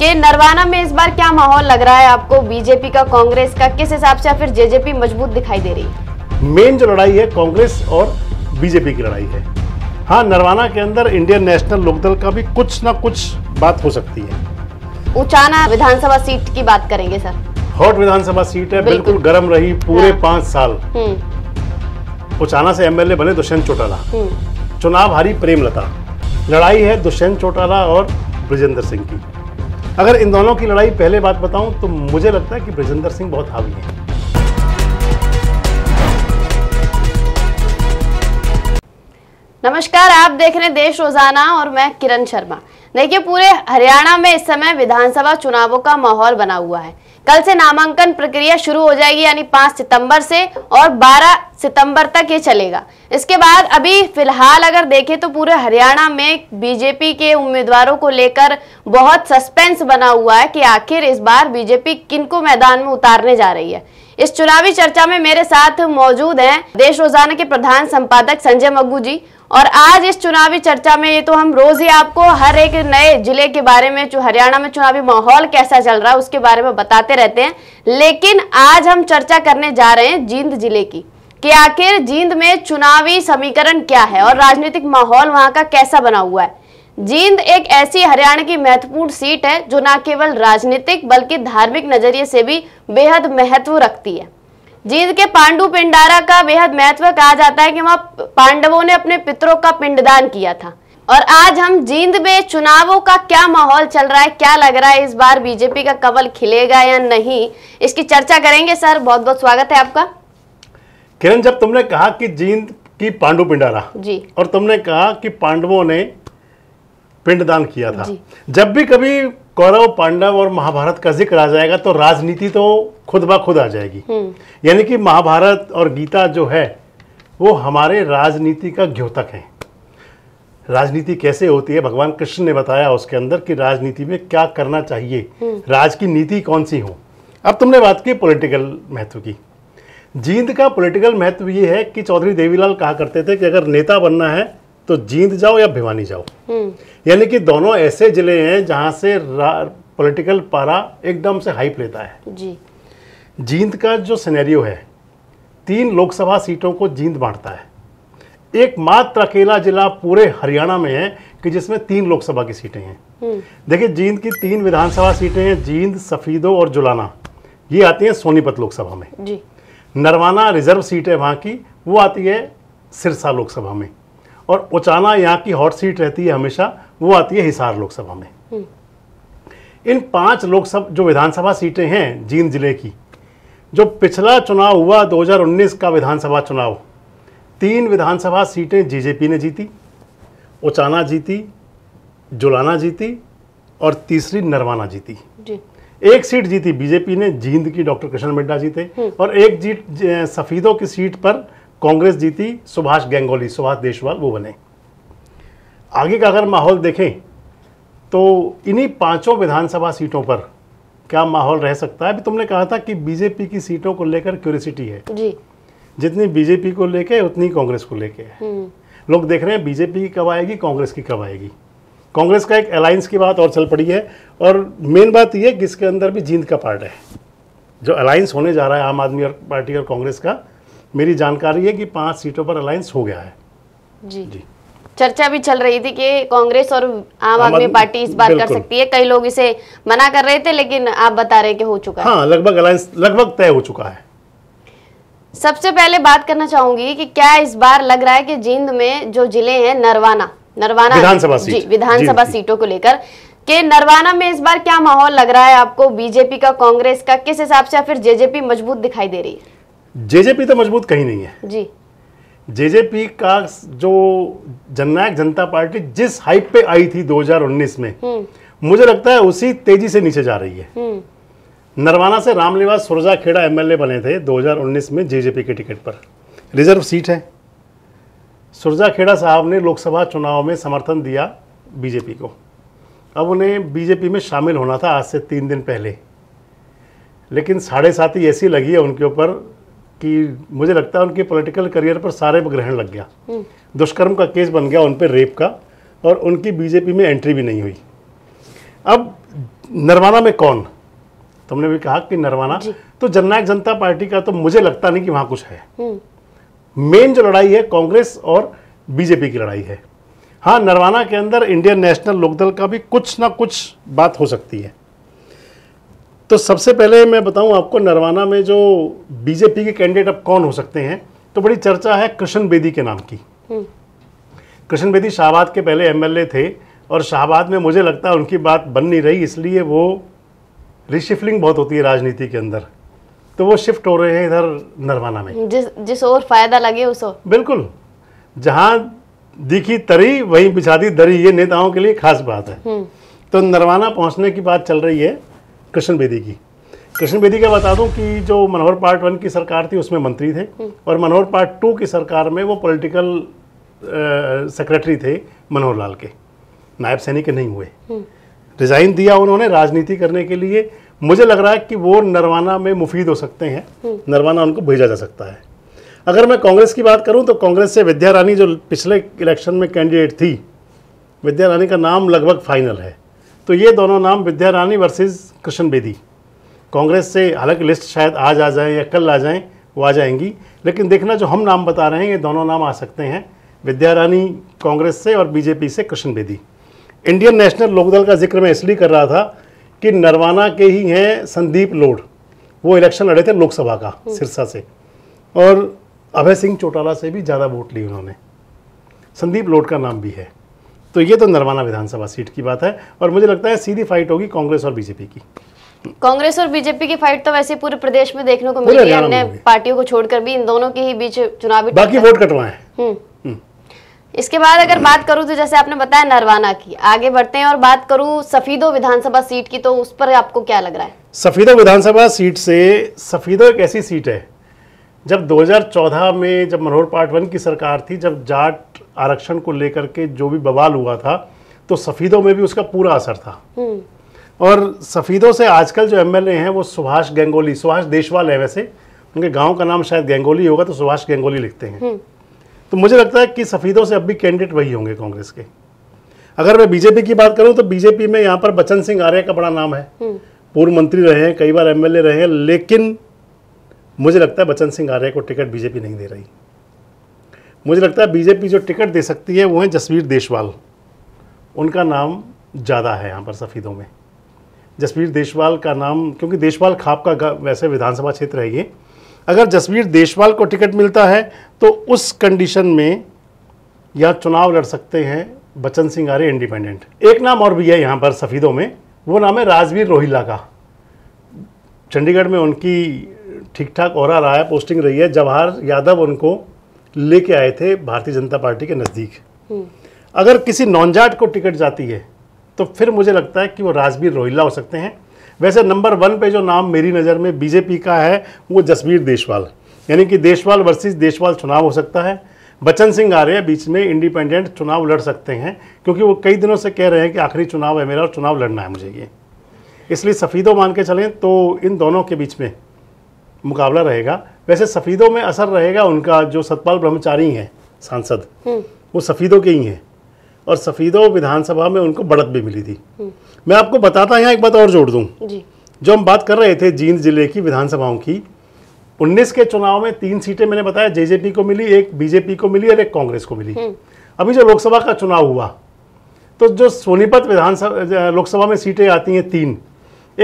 कि नरवाना में इस बार क्या माहौल लग रहा है आपको बीजेपी का कांग्रेस का किस हिसाब से फिर जेजेपी मजबूत दिखाई दे रही है मेन जो लड़ाई है कांग्रेस और बीजेपी की लड़ाई है हाँ नरवाना के अंदर इंडियन नेशनल लोकदल का भी कुछ ना कुछ बात हो सकती है उचाना विधानसभा सीट की बात करेंगे सर हॉट विधानसभा सीट है बिल्कुल, बिल्कुल गर्म रही पूरे हाँ। पांच साल हम्म। उचाना से एमएलए बने दुष्यंत चौटाला हम्म। चुनाव हारी प्रेमलता लड़ाई है दुष्यंत चौटाला और ब्रजेंद्र सिंह की अगर इन दोनों की लड़ाई पहले बात बताऊं तो मुझे लगता है कि ब्रजेंद्र सिंह बहुत हावी है नमस्कार आप देख रहे हैं देश रोजाना और मैं किरण शर्मा देखिए पूरे हरियाणा में इस समय विधानसभा चुनावों का माहौल बना हुआ है कल से नामांकन प्रक्रिया शुरू हो जाएगी यानी 5 सितंबर से और 12 सितंबर तक ये चलेगा इसके बाद अभी फिलहाल अगर देखें तो पूरे हरियाणा में बीजेपी के उम्मीदवारों को लेकर बहुत सस्पेंस बना हुआ है कि आखिर इस बार बीजेपी किनको मैदान में उतारने जा रही है इस चुनावी चर्चा में मेरे साथ मौजूद हैं देश रोजाना के प्रधान संपादक संजय मग्गू जी और आज इस चुनावी चर्चा में ये तो हम रोज ही आपको हर एक नए जिले के बारे में जो हरियाणा में चुनावी माहौल कैसा चल रहा है उसके बारे में बताते रहते हैं लेकिन आज हम चर्चा करने जा रहे हैं जींद जिले की कि आखिर जींद में चुनावी समीकरण क्या है और राजनीतिक माहौल वहां का कैसा बना हुआ है जींद एक ऐसी हरियाणा की महत्वपूर्ण सीट है जो न केवल राजनीतिक बल्कि धार्मिक नजरिए से भी बेहद महत्व रखती है जींद के पांडु पिंडारा का बेहद महत्व कहा जाता है कि वहाँ पांडवों ने अपने पितरों का पिंडदान किया था और आज हम जींद में चुनावों का क्या माहौल चल रहा है क्या लग रहा है इस बार बीजेपी का कवल खिलेगा या नहीं इसकी चर्चा करेंगे सर बहुत बहुत स्वागत है आपका किरण जब तुमने कहा कि जींद की पांडु पिंडारा जी और तुमने कहा कि पांडवों ने पिंडदान किया था जब भी कभी कौरव पांडव और महाभारत का जिक्र आ जाएगा तो राजनीति तो खुद ब खुद आ जाएगी हम्म। यानी कि महाभारत और गीता जो है वो हमारे राजनीति का घ्योतक है राजनीति कैसे होती है भगवान कृष्ण ने बताया उसके अंदर कि राजनीति में क्या करना चाहिए हम्म। राज की नीति कौन सी हो अब तुमने बात की पॉलिटिकल महत्व की जींद का पॉलिटिकल महत्व ये है कि चौधरी देवीलाल कहा करते थे कि अगर नेता बनना है तो जींद जाओ या भिवानी जाओ हम्म। यानी कि दोनों ऐसे जिले हैं जहां से पॉलिटिकल पारा एकदम से हाइप लेता है जी जींद का जो सिनेरियो है तीन लोकसभा सीटों को जींद बांटता है एकमात्र अकेला जिला पूरे हरियाणा में है कि जिसमें तीन लोकसभा की सीटें हैं हम्म। देखिए जींद की तीन विधानसभा सीटें हैं जींद सफीदो और जुलाना ये आती हैं सोनीपत लोकसभा में जी नरवाना रिजर्व सीट है वहाँ की वो आती है सिरसा लोकसभा में और उचाना यहाँ की हॉट सीट रहती है हमेशा वो आती है हिसार लोकसभा में हम्म। इन पांच लोकसभा जो विधानसभा सीटें हैं जींद जिले की जो पिछला चुनाव हुआ 2019 का विधानसभा चुनाव तीन विधानसभा सीटें जीजेपी ने जीती उचाना जीती जुलाना जीती और तीसरी नरवाना जीती जी। एक सीट जीती बीजेपी ने जींद की डॉक्टर कृष्ण मिड्डा जीते हम्म। और एक जीत सफ़ीदों की सीट पर कांग्रेस जीती सुभाष गंगोली सुभाष देशवाल वो बने आगे का अगर माहौल देखें तो इन्हीं पांचों विधानसभा सीटों पर क्या माहौल रह सकता है अभी तुमने कहा था कि बीजेपी की सीटों को लेकर क्यूरिसिटी है जी जितनी बीजेपी को लेके उतनी कांग्रेस को लेके है हम्म। लोग देख रहे हैं बीजेपी की कब आएगी कांग्रेस की कब आएगी कांग्रेस का एक अलायंस की बात और चल पड़ी है और मेन बात यह कि इसके अंदर भी जींद का पार्ट है जो अलायंस होने जा रहा है आम आदमी और पार्टी और कांग्रेस का मेरी जानकारी है कि पांच सीटों पर अलायंस हो गया है जी जी चर्चा भी चल रही थी कि कांग्रेस और आम आदमी पार्टी इस बार कर सकती है कई लोग इसे मना कर रहे थे लेकिन आप बता रहे कि हो चुका हाँ, है लगभग अलायंस लगभग तय हो चुका है सबसे पहले बात करना चाहूंगी कि क्या इस बार लग रहा है कि जींद में जो जिले हैं नरवाना नरवाना विधानसभा सीट जी विधानसभा सीटों को लेकर के नरवाना में इस बार क्या माहौल लग रहा है आपको बीजेपी का कांग्रेस का किस हिसाब से फिर जेजेपी मजबूत दिखाई दे रही है जेजेपी तो मजबूत कहीं नहीं है जी जेजेपी का जो जननायक जनता पार्टी जिस हाइप पे आई थी 2019 में हम्म। मुझे लगता है उसी तेजी से नीचे जा रही है हम्म। नरवाना से रामनिवास सुरजा खेड़ा एमएलए बने थे 2019 में जेजेपी के टिकट पर रिजर्व सीट है सुरजा खेड़ा साहब ने लोकसभा चुनाव में समर्थन दिया बीजेपी को अब उन्हें बीजेपी में शामिल होना था आज से तीन दिन पहले लेकिन साढ़े साथ ही ऐसी लगी है उनके ऊपर कि मुझे लगता है उनके पॉलिटिकल करियर पर सारे ग्रहण लग गया दुष्कर्म का केस बन गया उन पर रेप का और उनकी बीजेपी में एंट्री भी नहीं हुई अब नरवाना में कौन तुमने भी कहा कि नरवाना तो जननायक जनता पार्टी का तो मुझे लगता नहीं कि वहां कुछ है हम्म। मेन जो लड़ाई है कांग्रेस और बीजेपी की लड़ाई है हाँ नरवाना के अंदर इंडियन नेशनल लोकदल का भी कुछ ना कुछ बात हो सकती है तो सबसे पहले मैं बताऊं आपको नरवाना में जो बीजेपी के कैंडिडेट अब कौन हो सकते हैं तो बड़ी चर्चा है कृष्ण बेदी के नाम की हम्म। कृष्ण बेदी शाहबाद के पहले एमएलए थे और शाहबाद में मुझे लगता है उनकी बात बन नहीं रही इसलिए वो रिशिफलिंग बहुत होती है राजनीति के अंदर तो वो शिफ्ट हो रहे हैं इधर नरवाना में जिस जिस और फायदा लगे उस और बिल्कुल जहाँ दिखी तरी वहीं बिछा दी दरी ये नेताओं के लिए खास बात है हम्म। तो नरवाना पहुंचने की बात चल रही है कृष्ण बेदी की कृष्ण बेदी का बता दूं कि जो मनोहर पार्ट वन की सरकार थी उसमें मंत्री थे हम्म। और मनोहर पार्ट टू की सरकार में वो पॉलिटिकल सेक्रेटरी थे मनोहर लाल के नायब सैनिक नहीं हुए हम्म। रिजाइन दिया उन्होंने राजनीति करने के लिए मुझे लग रहा है कि वो नरवाना में मुफीद हो सकते हैं हम्म। नरवाना उनको भेजा जा सकता है अगर मैं कांग्रेस की बात करूं तो कांग्रेस से विद्या रानी जो पिछले इलेक्शन में कैंडिडेट थी विद्या रानी का नाम लगभग फाइनल है तो ये दोनों नाम विद्या रानी वर्सेज कृष्ण बेदी कांग्रेस से हालांकि लिस्ट शायद आज आ जाए या कल आ जाएँ वो आ जाएंगी लेकिन देखना जो हम नाम बता रहे हैं ये दोनों नाम आ सकते हैं विद्या रानी कांग्रेस से और बीजेपी से कृष्ण बेदी इंडियन नेशनल लोकदल का जिक्र मैं इसलिए कर रहा था कि नरवाना के ही हैं संदीप लोड वो इलेक्शन लड़े थे लोकसभा का हम्म। सिरसा से और अभय सिंह चौटाला से भी ज़्यादा वोट ली उन्होंने संदीप लोड का नाम भी है तो ये तो नरवाना विधानसभा सीट की बात है और मुझे लगता है सीधी फाइट होगी कांग्रेस और बीजेपी की कांग्रेस और बीजेपी की फाइट तो वैसे पूरे प्रदेश में देखने को मिली है अन्य पार्टियों को छोड़कर भी इन दोनों के ही बीच चुनावी बाकी वोट कटवाए हम्म। हम्म। इसके बाद अगर बात करूं तो जैसे आपने बताया नरवाना की आगे बढ़ते हैं और बात करूं सफीदो विधानसभा सीट की तो उस पर आपको क्या लग रहा है सफीदो विधानसभा सीट से सफीदो एक ऐसी सीट है जब 2014 में जब मनोहर पाटवन की सरकार थी जब जाट आरक्षण को लेकर के जो भी बवाल हुआ था तो सफ़ीदों में भी उसका पूरा असर था हम्म। और सफ़ीदों से आजकल जो एमएलए हैं वो सुभाष गेंगोली सुभाष देशवाल है वैसे उनके गांव का नाम शायद गेंगोली होगा तो सुभाष गेंगोली लिखते हैं हम्म। तो मुझे लगता है कि सफ़ीदों से अब भी कैंडिडेट वही होंगे कांग्रेस के अगर मैं बीजेपी की बात करूं तो बीजेपी में यहाँ पर बचन सिंह आर्य का बड़ा नाम है हम्म। पूर्व मंत्री रहे हैं कई बार एमएलए रहे हैं लेकिन मुझे लगता है बचन सिंह आर्य को टिकट बीजेपी नहीं दे रही मुझे लगता है बीजेपी जो टिकट दे सकती है वो है जसवीर देशवाल उनका नाम ज़्यादा है यहाँ पर सफ़ीदों में जसवीर देशवाल का नाम क्योंकि देशवाल खाप का वैसे विधानसभा क्षेत्र है ये अगर जसवीर देशवाल को टिकट मिलता है तो उस कंडीशन में या चुनाव लड़ सकते हैं बचन सिंह आर्य इंडिपेंडेंट एक नाम और भी है यहाँ पर सफ़ीदों में वो नाम है राजवीर रोहिला का चंडीगढ़ में उनकी ठीक ठाक और रहा है पोस्टिंग रही है जवाहर यादव उनको लेके आए थे भारतीय जनता पार्टी के नज़दीक हम्म। अगर किसी नॉनजाट को टिकट जाती है तो फिर मुझे लगता है कि वो राजवीर रोहिल्ला हो सकते हैं वैसे नंबर वन पे जो नाम मेरी नज़र में बीजेपी का है वो जसवीर देशवाल यानी कि देशवाल वर्सेस देशवाल चुनाव हो सकता है बच्चन सिंह आर्य बीच में इंडिपेंडेंट चुनाव लड़ सकते हैं क्योंकि वो कई दिनों से कह रहे हैं कि आखिरी चुनाव है मेरा और चुनाव लड़ना है मुझे ये इसलिए सफ़ीदों मान के चलें तो इन दोनों के बीच में मुकाबला रहेगा वैसे सफ़ीदों में असर रहेगा उनका जो सतपाल ब्रह्मचारी हैं सांसद हम्म। वो सफ़ीदों के ही हैं और सफ़ीदों विधानसभा में उनको बढ़त भी मिली थी हम्म। मैं आपको बताता यहाँ एक बात और जोड़ दूँ जो हम बात कर रहे थे जींद जिले की विधानसभाओं की 19 के चुनाव में तीन सीटें मैंने बताया जेजेपी को मिली एक बीजेपी को मिली और एक कांग्रेस को मिली हम्म। अभी जो लोकसभा का चुनाव हुआ तो जो सोनीपत विधानसभा लोकसभा में सीटें आती हैं तीन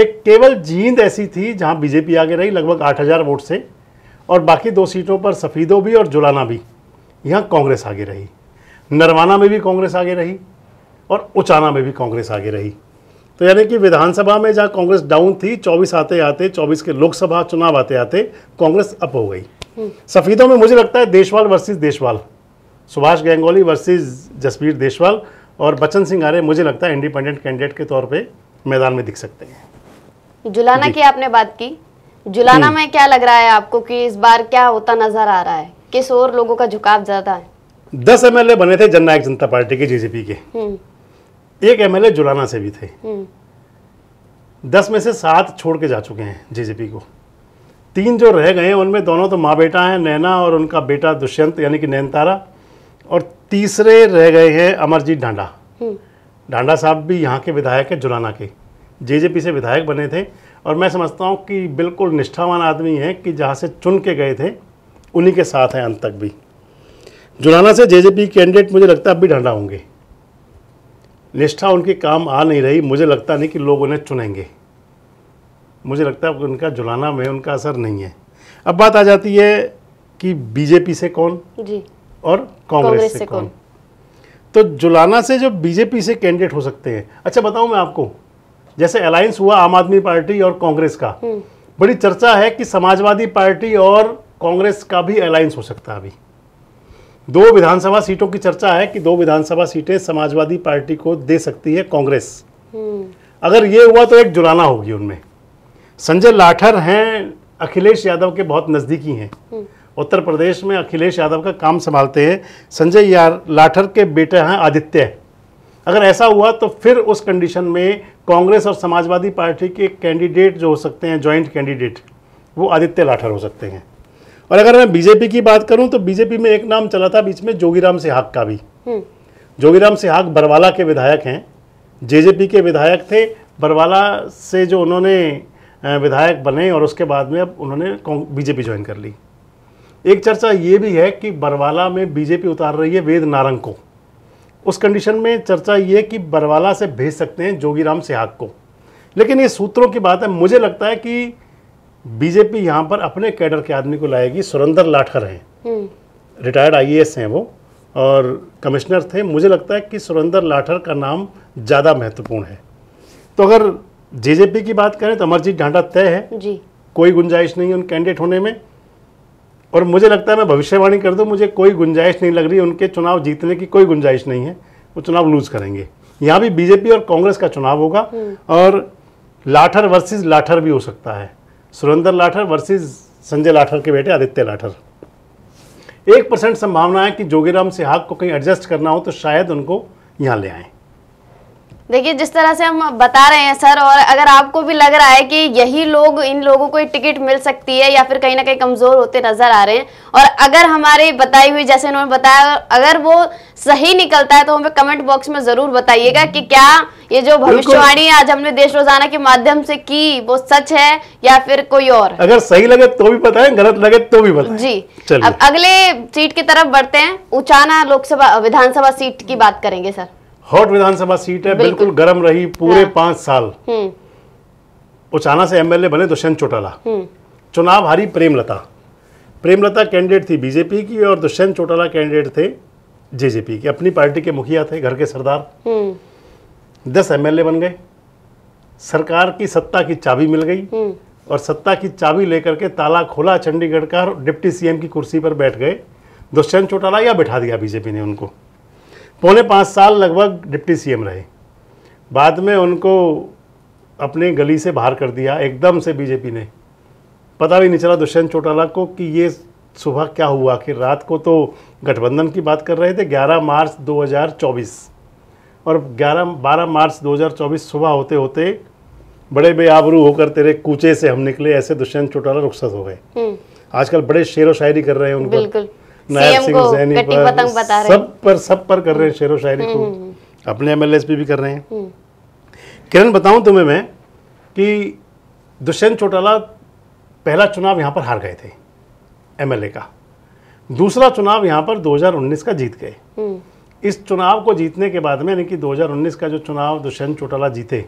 एक केवल जींद ऐसी थी जहां बीजेपी आगे रही लगभग 8000 वोट से और बाकी दो सीटों पर सफ़ीदो भी और जुलाना भी यहाँ कांग्रेस आगे रही नरवाना में भी कांग्रेस आगे रही और उचाना में भी कांग्रेस आगे रही तो यानी कि विधानसभा में जहाँ कांग्रेस डाउन थी 24 आते आते 24 के लोकसभा चुनाव आते आते कांग्रेस अप हो गई हम्म। सफ़ीदों में मुझे लगता है देशवाल वर्सिज देशवाल सुभाष गैंगोली वर्सिज जसवीर देशवाल और बच्चन सिंह आर्य मुझे लगता है इंडिपेंडेंट कैंडिडेट के तौर पर मैदान में दिख सकते हैं जुलाना की आपने बात की जुलाना में क्या लग रहा है आपको कि इस बार क्या होता नजर आ रहा है किस और लोगों का झुकाव ज्यादा है दस एम बने थे जननायक जनता पार्टी के जेजेपी के हम्म। एक एमएलए जुलाना से भी थे हम्म। दस में से सात छोड़ के जा चुके हैं जेजेपी को तीन जो रह गए उनमें दोनों तो माँ बेटा हैं नैना और उनका बेटा दुष्यंत यानी कि नैनतारा और तीसरे रह गए हैं अमरजीत ढांडा ढांडा हम्म। साहब भी यहाँ के विधायक है जुलाना के जेजेपी से विधायक बने थे और मैं समझता हूँ कि बिल्कुल निष्ठावान आदमी हैं कि जहाँ से चुन के गए थे उन्हीं के साथ हैं अंत तक भी जुलाना से जेजेपी कैंडिडेट मुझे लगता है अब भी ढंडा होंगे निष्ठा उनके काम आ नहीं रही मुझे लगता नहीं कि लोग उन्हें चुनेंगे मुझे लगता है उनका जुलाना में उनका असर नहीं है अब बात आ जाती है कि बीजेपी से कौन जी और कांग्रेस से, से कौन? कौन तो जुलाना से जो बीजेपी से कैंडिडेट हो सकते हैं अच्छा बताऊं मैं आपको जैसे अलायंस हुआ आम आदमी पार्टी और कांग्रेस का हम्म। बड़ी चर्चा है कि समाजवादी पार्टी और कांग्रेस का भी अलायंस हो सकता है अभी दो विधानसभा सीटों की चर्चा है कि दो विधानसभा सीटें समाजवादी पार्टी को दे सकती है कांग्रेस हम्म। अगर ये हुआ तो एक जुराना होगी उनमें संजय लाठर हैं अखिलेश यादव के बहुत नज़दीकी हैं हम्म। उत्तर प्रदेश में अखिलेश यादव का काम संभालते हैं संजय यार लाठर के बेटे हैं आदित्य अगर ऐसा हुआ तो फिर उस कंडीशन में कांग्रेस और समाजवादी पार्टी के कैंडिडेट जो हो सकते हैं ज्वाइंट कैंडिडेट वो आदित्य लाठर हो सकते हैं और अगर मैं बीजेपी की बात करूं तो बीजेपी में एक नाम चला था बीच में जोगीराम सिहाग का भी हम्म। जोगीराम सिहाग बरवाला के विधायक हैं जेजेपी के विधायक थे बरवाला से जो उन्होंने विधायक बने और उसके बाद में अब उन्होंने बीजेपी ज्वाइन कर ली एक चर्चा ये भी है कि बरवाला में बीजेपी उतार रही है वेद नारंग को उस कंडीशन में चर्चा ये कि बरवाला से भेज सकते हैं जोगीराम सिहाग को लेकिन ये सूत्रों की बात है मुझे लगता है कि बीजेपी यहाँ पर अपने कैडर के आदमी को लाएगी सुरेंद्र लाठर हैं हम्म। रिटायर्ड आईएएस हैं वो और कमिश्नर थे मुझे लगता है कि सुरेंद्र लाठर का नाम ज़्यादा महत्वपूर्ण है तो अगर जेजेपी की बात करें तो अमरजीत ढांडा तय है जी कोई गुंजाइश नहीं है उन कैंडिडेट होने में और मुझे लगता है मैं भविष्यवाणी कर दूँ मुझे कोई गुंजाइश नहीं लग रही उनके चुनाव जीतने की कोई गुंजाइश नहीं है वो चुनाव लूज करेंगे यहाँ भी बीजेपी और कांग्रेस का चुनाव होगा हम्म। और लाठर वर्सेस लाठर भी हो सकता है सुरेंद्र लाठर वर्सेस संजय लाठर के बेटे आदित्य लाठर एक परसेंट संभावना है कि जोगीराम सिहाग को कहीं एडजस्ट करना हो तो शायद उनको यहाँ ले आए देखिए जिस तरह से हम बता रहे हैं सर और अगर आपको भी लग रहा है कि यही लोग इन लोगों को टिकट मिल सकती है या फिर कहीं ना कहीं कमज़ोर होते नज़र आ रहे हैं और अगर हमारे बताई हुई जैसे उन्होंने बताया अगर वो सही निकलता है तो हमें कमेंट बॉक्स में ज़रूर बताइएगा कि क्या ये जो भविष्यवाणी आज हमने देश रोजाना के माध्यम से की वो सच है या फिर कोई और अगर सही लगे तो भी बताए गलत लगे तो भी बताए जी अब अगले सीट की तरफ बढ़ते हैं उचाना लोकसभा विधानसभा सीट की बात करेंगे सर हॉट विधानसभा सीट है बिल्कुल गर्म रही पूरे हाँ। पांच साल हम्म। उचाना से एमएलए बने दुष्यंत तो चौटाला हम्म। चुनाव हारी प्रेमलता प्रेमलता कैंडिडेट थी बीजेपी की और दुष्यंत तो चौटाला कैंडिडेट थे जेजेपी की अपनी पार्टी के मुखिया थे घर के सरदार हम्म। दस एमएलए बन गए सरकार की सत्ता की चाबी मिल गई और सत्ता की चाबी लेकर के ताला खोला चंडीगढ़ का डिप्टी सीएम की कुर्सी पर बैठ गए दुष्यंत तो चौटाला या बैठा दिया बीजेपी ने उनको पौने पाँच साल लगभग डिप्टी सीएम रहे बाद में उनको अपने गली से बाहर कर दिया एकदम से बीजेपी ने पता भी नहीं चला दुष्यंत चौटाला को कि ये सुबह क्या हुआ कि रात को तो गठबंधन की बात कर रहे थे 11 मार्च 2024 और 11 12 मार्च 2024 सुबह होते होते बड़े बेआबरू होकर तेरे कूचे से हम निकले ऐसे दुष्यंत चौटाला रुखसत हो गए हम्म। आजकल बड़े शेर व शायरी कर रहे हैं उनको नायब सिंह सैनी पर सब पर सब पर कर रहे हैं शेर व शायरी को हम्म, हम्म, हम्म। अपने एम पे भी कर रहे हैं किरण बताऊं तुम्हें मैं कि दुष्यंत चौटाला पहला चुनाव यहाँ पर हार गए थे एमएलए का दूसरा चुनाव यहाँ पर 2019 का जीत गए इस चुनाव को जीतने के बाद में यानी कि 2019 का जो चुनाव दुष्यंत चौटाला जीते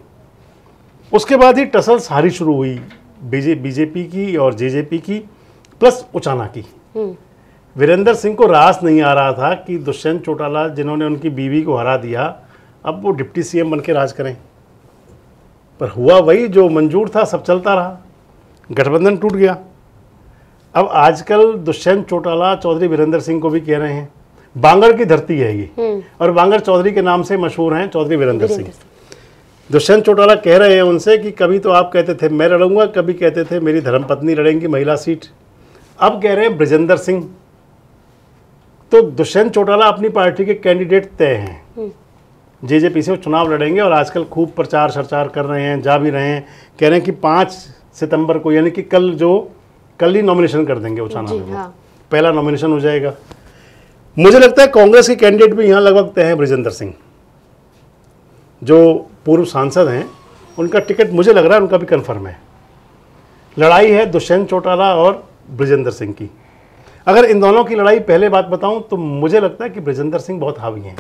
उसके बाद ही टसल सारी शुरू हुई बीजे बीजेपी की और जेजेपी की प्लस उचाना की वीरेंद्र सिंह को रास नहीं आ रहा था कि दुष्यंत चौटाला जिन्होंने उनकी बीवी को हरा दिया अब वो डिप्टी सीएम बन के राज करें पर हुआ वही जो मंजूर था सब चलता रहा गठबंधन टूट गया अब आजकल दुष्यंत चौटाला चौधरी वीरेंद्र सिंह को भी कह रहे हैं बांगड़ की धरती है ये हम्म। और बांगड़ चौधरी के नाम से मशहूर हैं चौधरी वीरेंद्र सिंह दुष्यंत चौटाला कह रहे हैं उनसे कि कभी तो आप कहते थे मैं लड़ूंगा कभी कहते थे मेरी धर्मपत्नी लड़ेंगी महिला सीट अब कह रहे हैं ब्रजेंद्र सिंह तो दुष्यंत चौटाला अपनी पार्टी के कैंडिडेट तय हैं हम्म। जेजेपी से वो चुनाव लड़ेंगे और आजकल खूब प्रचार सरचार कर रहे हैं जा भी रहे हैं कह रहे हैं कि पाँच सितंबर को यानी कि कल जो कल ही नॉमिनेशन कर देंगे वो चुनाव हाँ। पहला नॉमिनेशन हो जाएगा मुझे लगता है कांग्रेस के कैंडिडेट भी यहाँ लगभग तय हैं ब्रजेंद्र सिंह जो पूर्व सांसद हैं उनका टिकट मुझे लग रहा है उनका भी कन्फर्म है लड़ाई है दुष्यंत चौटाला और ब्रजेंद्र सिंह की अगर इन दोनों की लड़ाई पहले बात बताऊं तो मुझे लगता है कि ब्रजेंद्र सिंह बहुत हावी हैं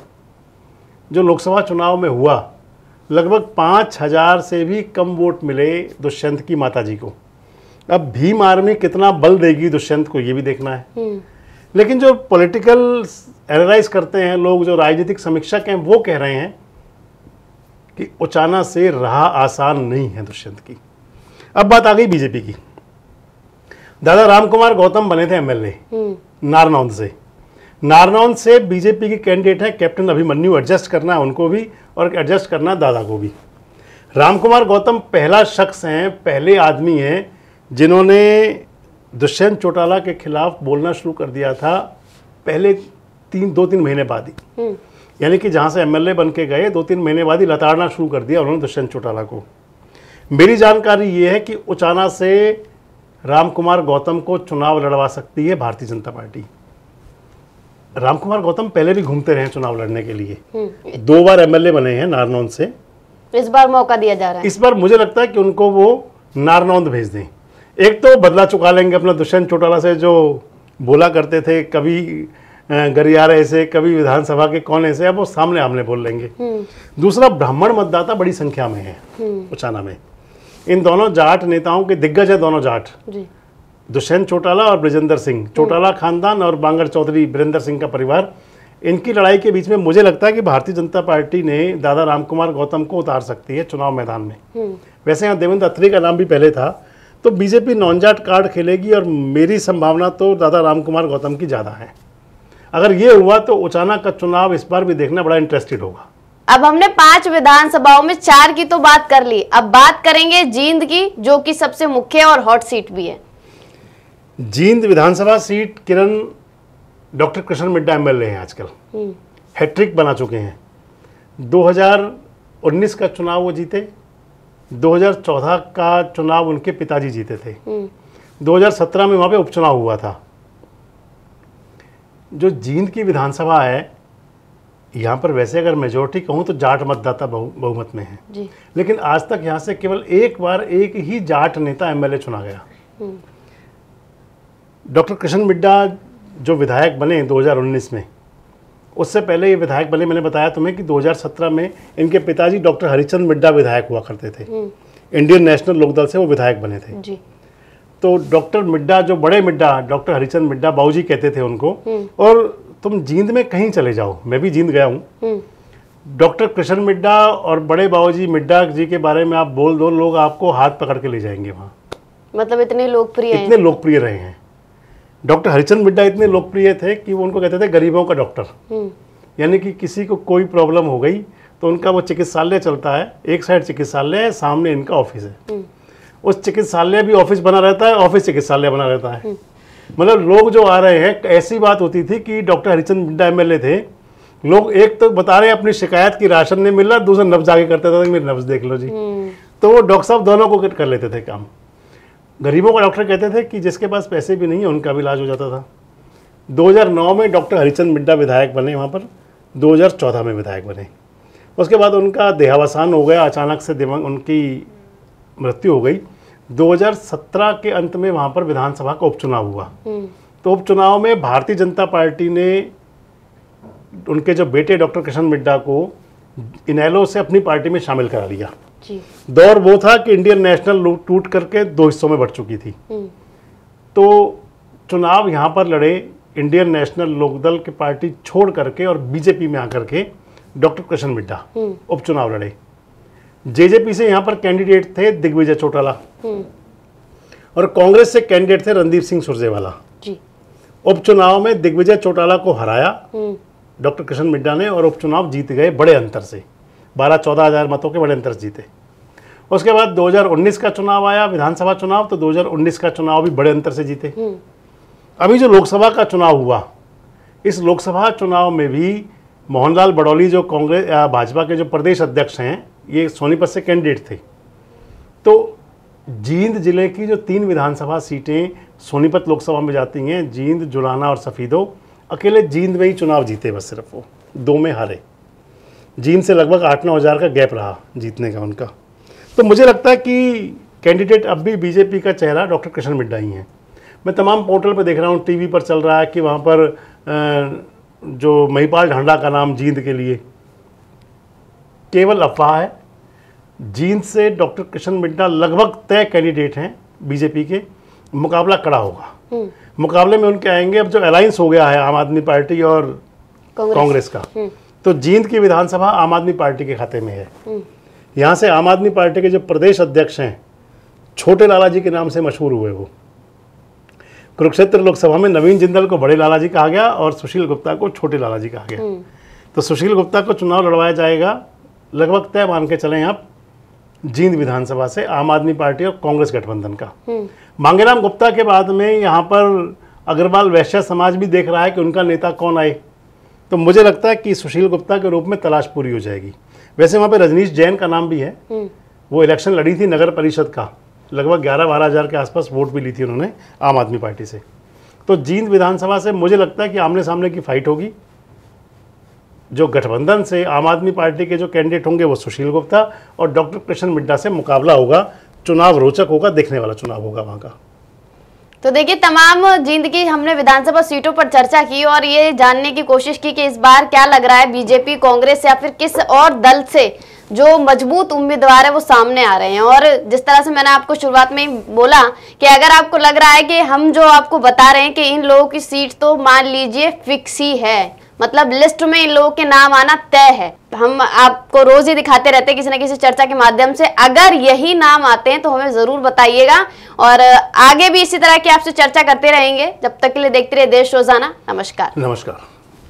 जो लोकसभा चुनाव में हुआ लगभग पाँच हज़ार से भी कम वोट मिले दुष्यंत की माता जी को अब भीम आर्मी कितना बल देगी दुष्यंत को ये भी देखना है हम्म। लेकिन जो पॉलिटिकल एनालाइज करते हैं लोग जो राजनीतिक समीक्षक हैं वो कह रहे हैं कि उचाना से रहा आसान नहीं है दुष्यंत की अब बात आ गई बीजेपी की दादा राम कुमार गौतम बने थे एमएलए हम्म। नारनौंद से नारनौंद से बीजेपी के कैंडिडेट है कैप्टन अभिमन्यु एडजस्ट करना उनको भी और एडजस्ट करना दादा को भी राम कुमार गौतम पहला शख्स हैं पहले आदमी हैं जिन्होंने दुष्यंत चौटाला के खिलाफ बोलना शुरू कर दिया था पहले तीन दो तीन महीने बाद ही हम्म। यानी कि जहाँ से एमएलए बन के गए दो तीन महीने बाद ही लताड़ना शुरू कर दिया उन्होंने दुष्यंत चौटाला को मेरी जानकारी ये है कि उचाना से राम कुमार गौतम को चुनाव लड़वा सकती है भारतीय जनता पार्टी राम कुमार गौतम पहले भी घूमते रहे चुनाव लड़ने के लिए हम्म। दो बार एमएलए बने हैं नारनौंद से इस बार मौका दिया जा रहा है इस बार मुझे लगता है कि उनको वो नारनौंद भेज दें एक तो बदला चुका लेंगे अपना दुष्यंत चौटाला से जो बोला करते थे कभी गरियार ऐसे कभी विधानसभा के कौन ऐसे अब वो सामने आमने बोल लेंगे हम्म। दूसरा ब्राह्मण मतदाता बड़ी संख्या में है हम्म। उचाना में इन दोनों जाट नेताओं के दिग्गज है दोनों जाट दुष्यंत चौटाला और ब्रजेंद्र सिंह चौटाला खानदान और बांगर चौधरी बीरेंद्र सिंह का परिवार इनकी लड़ाई के बीच में मुझे लगता है कि भारतीय जनता पार्टी ने दादा रामकुमार गौतम को उतार सकती है चुनाव मैदान में हम्म। वैसे यहाँ देवेंद्र अत्री का नाम भी पहले था तो बीजेपी नॉन जाट कार्ड खेलेगी और मेरी संभावना तो दादा रामकुमार गौतम की ज़्यादा है अगर ये हुआ तो उचाना का चुनाव इस बार भी देखना बड़ा इंटरेस्टेड होगा अब हमने पांच विधानसभाओं में चार की तो बात कर ली अब बात करेंगे जींद की जो कि सबसे मुख्य और हॉट सीट भी है जींद विधानसभा सीट किरण डॉक्टर कृष्ण मिड्डा एम हैं आजकल हैट्रिक हम्म। बना चुके हैं 2019 का चुनाव वो जीते 2014 का चुनाव उनके पिताजी जीते थे 2017 हम्म। में वहाँ पे उपचुनाव हुआ था जो जींद की विधानसभा है यहाँ पर वैसे अगर मेजोरिटी कहूँ तो जाट मतदाता बहु बहुमत में है जी। लेकिन आज तक यहाँ से केवल एक बार एक ही जाट नेता एमएलए चुना गया हम्म। डॉक्टर कृष्ण मिड्डा जो विधायक बने 2019 में उससे पहले ये विधायक बने मैंने बताया तुम्हें कि 2017 में इनके पिताजी डॉक्टर हरिचंद मिड्डा विधायक हुआ करते थे हम्म। इंडियन नेशनल लोकदल से वो विधायक बने थे जी। तो डॉक्टर मिड्डा जो बड़े मिड्डा डॉक्टर हरिचंद मिड्डा बाबूजी कहते थे उनको हम्म। और तुम जींद में कहीं चले जाओ मैं भी जींद गया हूँ हम्म। डॉक्टर कृष्ण मिड्डा और बड़े बाबूजी मिड्डा जी के बारे में आप बोल दो लोग आपको हाथ पकड़ के ले जाएंगे वहाँ मतलब इतने लोकप्रिय इतने लोकप्रिय रहे हैं डॉक्टर हरिचंद मिड्डा इतने लोकप्रिय थे कि वो उनको कहते थे गरीबों का डॉक्टर हम्म। यानी कि किसी को कोई प्रॉब्लम हो गई तो उनका वो चिकित्सालय चलता है एक साइड चिकित्सालय है सामने इनका ऑफिस है हम्म। उस चिकित्सालय भी ऑफिस बना रहता है ऑफिस चिकित्सालय बना रहता है मतलब लोग जो आ रहे हैं ऐसी बात होती थी कि डॉक्टर हरिचंद बिंडा एम थे लोग एक तो बता रहे हैं अपनी शिकायत की राशन नहीं मिल रहा दूसरा नब्ज आगे करता था तो मेरे नब्ज देख लो जी हम्म। तो वो डॉक्टर साहब दोनों को कर लेते थे काम गरीबों का डॉक्टर कहते थे कि जिसके पास पैसे भी नहीं है उनका भी इलाज हो जाता था 2009 में डॉक्टर हरिचंद मिड्डा विधायक बने वहाँ पर 2014 में विधायक बने उसके बाद उनका देहावसान हो गया अचानक से दिमाग उनकी मृत्यु हो गई 2017 के अंत में वहां पर विधानसभा का उपचुनाव हुआ हम्म। तो उपचुनाव में भारतीय जनता पार्टी ने उनके जो बेटे डॉक्टर कृष्ण मिड्डा को इनैलो से अपनी पार्टी में शामिल करा लिया दौर वो था कि इंडियन नेशनल टूट करके दो हिस्सों में बढ़ चुकी थी हम्म। तो चुनाव यहाँ पर लड़े इंडियन नेशनल लोकदल की पार्टी छोड़ करके और बीजेपी में आकर के डॉक्टर कृष्ण मिड्डा हम्म। उपचुनाव लड़े जेजेपी से यहाँ पर कैंडिडेट थे दिग्विजय चौटाला हम्म। और कांग्रेस से कैंडिडेट थे रणदीप सिंह सुरजेवाला उपचुनाव में दिग्विजय चौटाला को हराया हम्म। डॉक्टर कृष्ण मिड्डा ने और उपचुनाव जीत गए बड़े अंतर से बारह चौदह हजार मतों के बड़े अंतर जीते उसके बाद 2019 का चुनाव आया विधानसभा चुनाव तो 2019 का चुनाव भी बड़े अंतर से जीते हम्म। अभी जो लोकसभा का चुनाव हुआ इस लोकसभा चुनाव में भी मोहनलाल बडौली जो कांग्रेस भाजपा के जो प्रदेश अध्यक्ष हैं ये सोनीपत से कैंडिडेट थे तो जींद जिले की जो तीन विधानसभा सीटें सोनीपत लोकसभा में जाती हैं जींद जुलाना और सफ़ीदो अकेले जींद में ही चुनाव जीते बस सिर्फ वो दो में हारे जींद से लगभग आठ नौ हज़ार का गैप रहा जीतने का उनका तो मुझे लगता है कि कैंडिडेट अब भी बीजेपी का चेहरा डॉक्टर कृष्ण मिड्डा ही हैं मैं तमाम पोर्टल पर देख रहा हूँ टी पर चल रहा है कि वहाँ पर जो महिपाल ढांडा का नाम जींद के लिए केवल अफवाह है जींद से डॉक्टर कृष्ण मिड्डा लगभग तय कैंडिडेट हैं बीजेपी के मुकाबला कड़ा होगा हम्म। मुकाबले में उनके आएंगे अब जो अलायंस हो गया है आम आदमी पार्टी और कांग्रेस का हम्म। तो जींद की विधानसभा आम आदमी पार्टी के खाते में है हम्म। यहाँ से आम आदमी पार्टी के जो प्रदेश अध्यक्ष हैं छोटे लाला जी के नाम से मशहूर हुए वो कुरुक्षेत्र लोकसभा में नवीन जिंदल को बड़े लाला जी कहा गया और सुशील गुप्ता को छोटे लाला जी कहा गया तो सुशील गुप्ता को चुनाव लड़वाया जाएगा लगभग तय मान के चले आप जींद विधानसभा से आम आदमी पार्टी और कांग्रेस गठबंधन का हम्म। मांगेराम गुप्ता के बाद में यहाँ पर अग्रवाल वैश्य समाज भी देख रहा है कि उनका नेता कौन आए तो मुझे लगता है कि सुशील गुप्ता के रूप में तलाश पूरी हो जाएगी वैसे वहाँ पे रजनीश जैन का नाम भी है हम्म। वो इलेक्शन लड़ी थी नगर परिषद का लगभग ग्यारह बारह हज़ार के आसपास वोट भी ली थी उन्होंने आम आदमी पार्टी से तो जींद विधानसभा से मुझे लगता है कि आमने सामने की फाइट होगी जो गठबंधन से आम आदमी पार्टी के जो कैंडिडेट होंगे वो सुशील गुप्ता और डॉक्टर कृष्ण मिड्डा से मुकाबला होगा चुनाव रोचक होगा देखने वाला चुनाव होगा वहाँ का तो देखिए तमाम जींद की हमने विधानसभा सीटों पर चर्चा की और ये जानने की कोशिश की कि इस बार क्या लग रहा है बीजेपी कांग्रेस या फिर किस और दल से जो मजबूत उम्मीदवार है वो सामने आ रहे हैं और जिस तरह से मैंने आपको शुरुआत में बोला कि अगर आपको लग रहा है कि हम जो आपको बता रहे हैं कि इन लोगों की सीट तो मान लीजिए फिक्स ही है मतलब लिस्ट में इन लोगों के नाम आना तय है हम आपको रोज ही दिखाते रहते हैं किसी ना किसी चर्चा के माध्यम से अगर यही नाम आते हैं तो हमें जरूर बताइएगा और आगे भी इसी तरह की आपसे चर्चा करते रहेंगे जब तक के लिए देखते रहे देश रोजाना नमस्कार नमस्कार